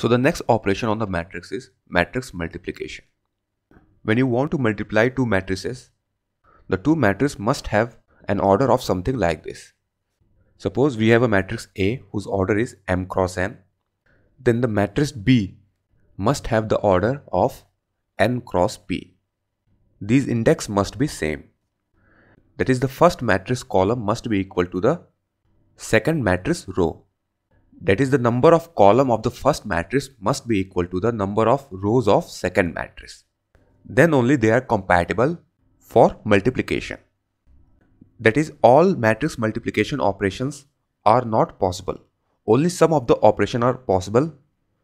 So the next operation on the matrix is matrix multiplication. When you want to multiply two matrices, the two matrices must have an order of something like this. Suppose we have a matrix A whose order is m cross n, then the matrix B must have the order of n cross p. These index must be same. That is the first matrix column must be equal to the second matrix row that is the number of column of the first matrix must be equal to the number of rows of second matrix. Then only they are compatible for multiplication. That is all matrix multiplication operations are not possible. Only some of the operation are possible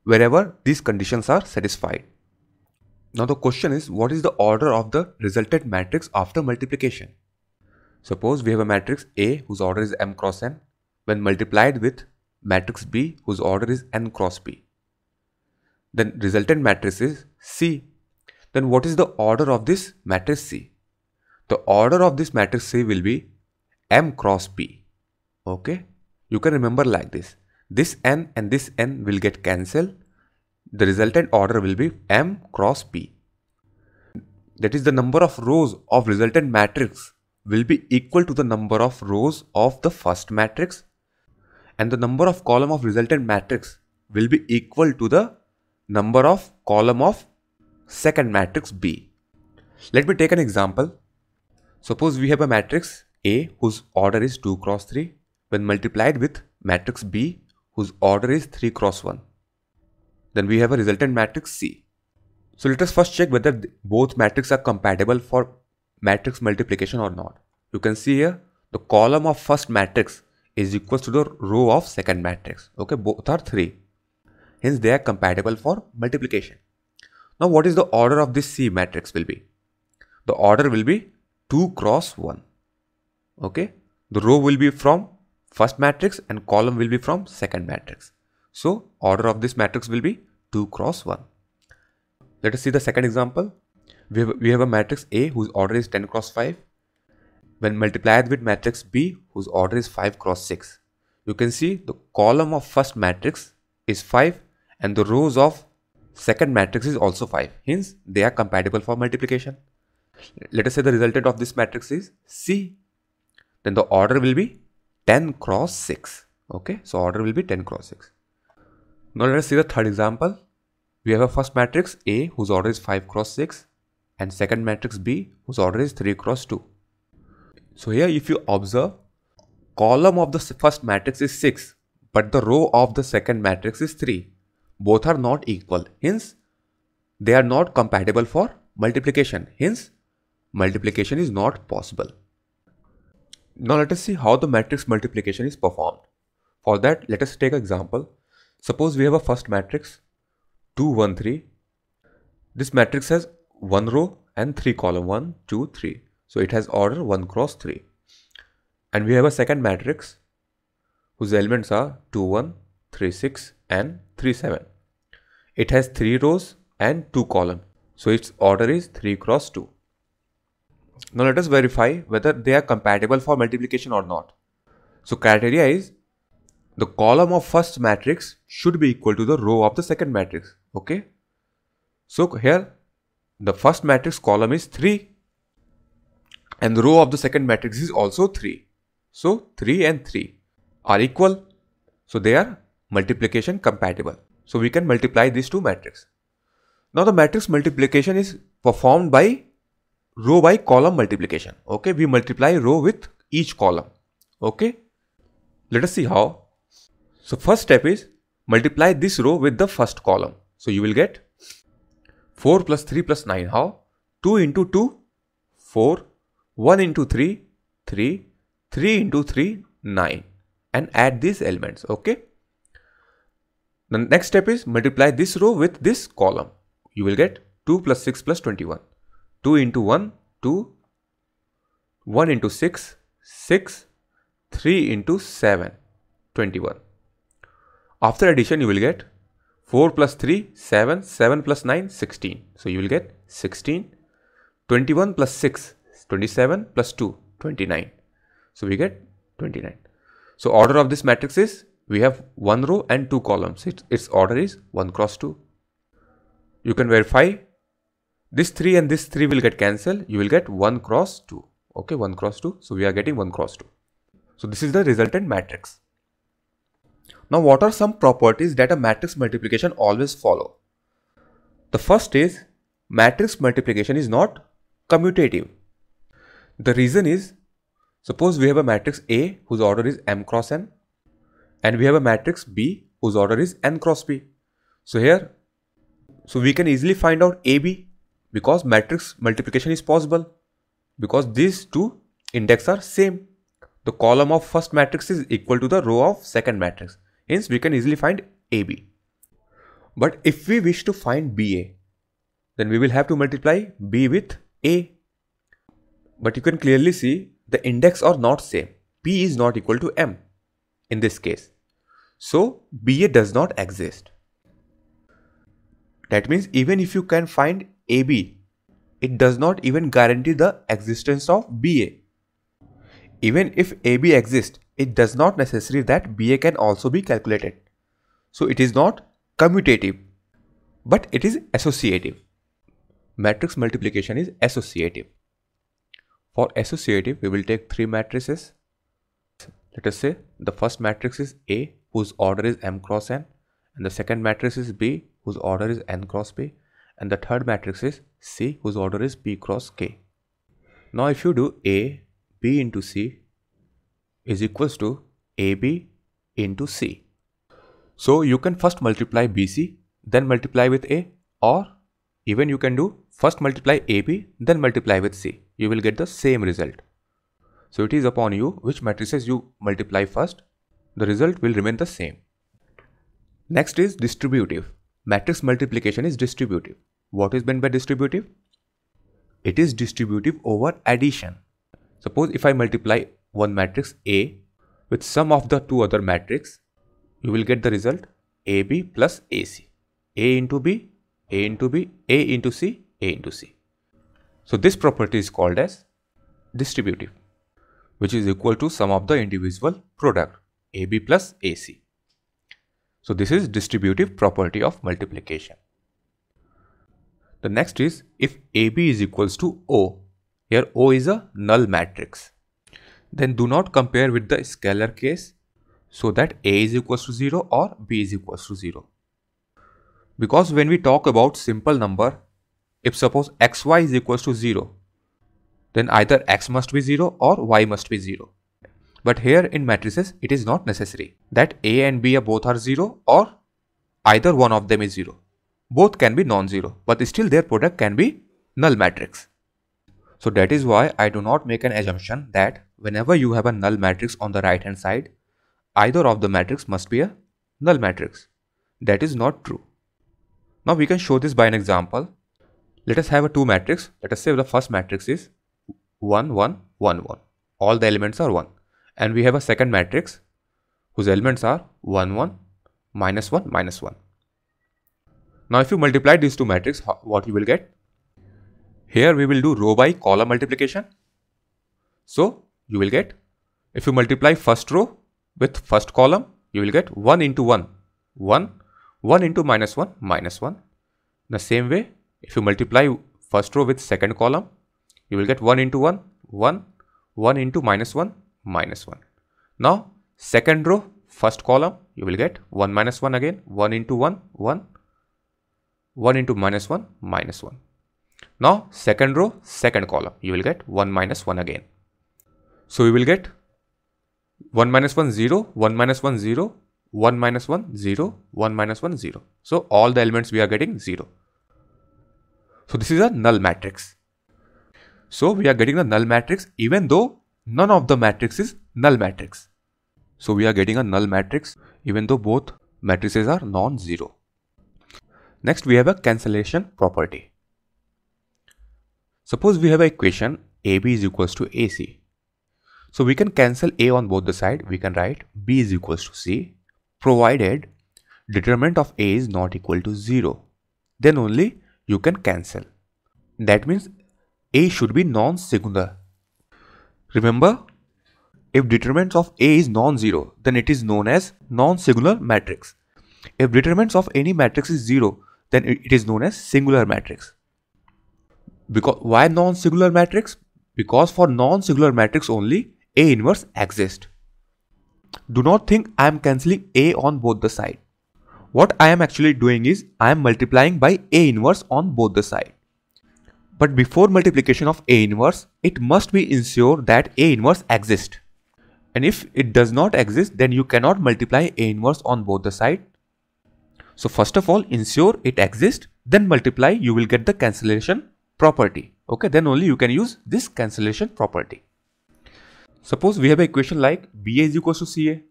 wherever these conditions are satisfied. Now the question is what is the order of the resulted matrix after multiplication? Suppose we have a matrix A whose order is m cross n. When multiplied with matrix B whose order is n cross B. Then resultant matrix is C. Then what is the order of this matrix C? The order of this matrix C will be m cross B. Okay. You can remember like this. This n and this n will get cancelled. The resultant order will be m cross p. That is the number of rows of resultant matrix will be equal to the number of rows of the first matrix and the number of column of resultant matrix will be equal to the number of column of second matrix B. Let me take an example. Suppose we have a matrix A whose order is 2 cross 3 when multiplied with matrix B whose order is 3 cross 1. Then we have a resultant matrix C. So let us first check whether both matrices are compatible for matrix multiplication or not. You can see here the column of first matrix is equals to the row of second matrix. Okay, both are 3. Hence, they are compatible for multiplication. Now, what is the order of this C matrix will be? The order will be 2 cross 1. Okay, the row will be from first matrix and column will be from second matrix. So, order of this matrix will be 2 cross 1. Let us see the second example. We have, we have a matrix A whose order is 10 cross 5 when multiplied with matrix B whose order is 5 cross 6. You can see the column of first matrix is 5 and the rows of second matrix is also 5. Hence, they are compatible for multiplication. Let us say the resultant of this matrix is C. Then the order will be 10 cross 6. Okay, so order will be 10 cross 6. Now let us see the third example. We have a first matrix A whose order is 5 cross 6 and second matrix B whose order is 3 cross 2. So here if you observe, column of the first matrix is 6 but the row of the second matrix is 3. Both are not equal. Hence, they are not compatible for multiplication. Hence, multiplication is not possible. Now let us see how the matrix multiplication is performed. For that, let us take an example. Suppose we have a first matrix 2, 1, 3. This matrix has 1 row and 3 column 1, 2, 3. So it has order 1 cross 3. And we have a second matrix whose elements are 2, 1, 3, 6 and 3, 7. It has 3 rows and 2 columns. So its order is 3 cross 2. Now let us verify whether they are compatible for multiplication or not. So criteria is the column of first matrix should be equal to the row of the second matrix. Okay. So here the first matrix column is 3 and row of the second matrix is also 3. So 3 and 3 are equal. So they are multiplication compatible. So we can multiply these two matrices. Now the matrix multiplication is performed by row by column multiplication. Okay, we multiply row with each column. Okay, let us see how. So first step is multiply this row with the first column. So you will get 4 plus 3 plus 9. How? 2 into 2, 4 1 into 3, 3, 3 into 3, 9 and add these elements, okay? The next step is multiply this row with this column. You will get 2 plus 6 plus 21. 2 into 1, 2, 1 into 6, 6, 3 into 7, 21. After addition, you will get 4 plus 3, 7, 7 plus 9, 16. So you will get 16, 21 plus 6, 27 plus 2, 29. So we get 29. So order of this matrix is we have one row and two columns. It, its order is 1 cross 2. You can verify this 3 and this 3 will get cancelled. You will get 1 cross 2. Okay, 1 cross 2. So we are getting 1 cross 2. So this is the resultant matrix. Now what are some properties that a matrix multiplication always follow? The first is matrix multiplication is not commutative. The reason is, suppose we have a matrix A whose order is m cross n and we have a matrix B whose order is n cross p. So here, so we can easily find out AB because matrix multiplication is possible because these two index are same. The column of first matrix is equal to the row of second matrix. Hence, we can easily find AB. But if we wish to find BA, then we will have to multiply B with A but you can clearly see the index are not same. P is not equal to M in this case. So BA does not exist. That means even if you can find AB, it does not even guarantee the existence of BA. Even if AB exists, it does not necessary that BA can also be calculated. So it is not commutative, but it is associative. Matrix multiplication is associative. For associative, we will take three matrices. Let us say the first matrix is A whose order is m cross n and the second matrix is B whose order is n cross B and the third matrix is C whose order is P cross K. Now if you do A, B into C is equals to AB into C. So you can first multiply BC then multiply with A or even you can do first multiply AB then multiply with C you will get the same result. So it is upon you which matrices you multiply first, the result will remain the same. Next is distributive. Matrix multiplication is distributive. What is meant by distributive? It is distributive over addition. Suppose if I multiply one matrix A with sum of the two other matrix, you will get the result AB plus AC. A into B, A into B, A into C, A into C. So this property is called as distributive which is equal to sum of the individual product AB plus AC. So this is distributive property of multiplication. The next is if AB is equals to O, here O is a null matrix, then do not compare with the scalar case so that A is equals to 0 or B is equals to 0. Because when we talk about simple number, if suppose xy is equals to 0, then either x must be 0 or y must be 0. But here in matrices, it is not necessary that A and B are both are 0 or either one of them is 0. Both can be non-zero, but still their product can be null matrix. So that is why I do not make an assumption that whenever you have a null matrix on the right hand side, either of the matrix must be a null matrix. That is not true. Now we can show this by an example. Let us have a 2 matrix. Let us say the first matrix is 1, 1, 1, 1. All the elements are 1. And we have a second matrix whose elements are 1, 1, minus 1, minus 1. Now if you multiply these two matrices, what you will get? Here we will do row by column multiplication. So you will get, if you multiply first row with first column, you will get 1 into 1, 1, 1 into minus 1, minus 1. The same way, if you multiply first row with second column, you will get 1 into 1, 1, 1 into minus 1, minus 1. Now, second row, first column, you will get 1 minus 1 again, 1 into 1, 1, 1 into minus 1, minus 1. Now, second row, second column, you will get 1 minus 1 again. So, you will get 1 minus 1, 0, 1 minus 1, 0, 1 minus 1, 0, 1 minus 1, 0. So, all the elements we are getting 0. So this is a null matrix. So we are getting a null matrix even though none of the matrix is null matrix. So we are getting a null matrix even though both matrices are non-zero. Next we have a cancellation property. Suppose we have an equation AB is equals to AC. So we can cancel A on both the side. We can write B is equals to C provided determinant of A is not equal to 0. Then only you can cancel. That means A should be non-singular. Remember, if determinant of A is non-zero, then it is known as non-singular matrix. If determinant of any matrix is zero, then it is known as singular matrix. Because why non-singular matrix? Because for non-singular matrix only A inverse exists. Do not think I am cancelling A on both the side what I am actually doing is I am multiplying by A inverse on both the side. But before multiplication of A inverse, it must be ensure that A inverse exists. And if it does not exist, then you cannot multiply A inverse on both the side. So first of all, ensure it exists, then multiply, you will get the cancellation property. Okay, then only you can use this cancellation property. Suppose we have a equation like BA is equal to CA.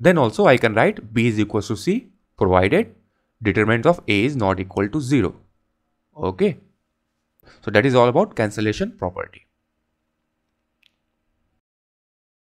Then also I can write B is equal to C provided determinant of A is not equal to 0. Okay. So that is all about cancellation property.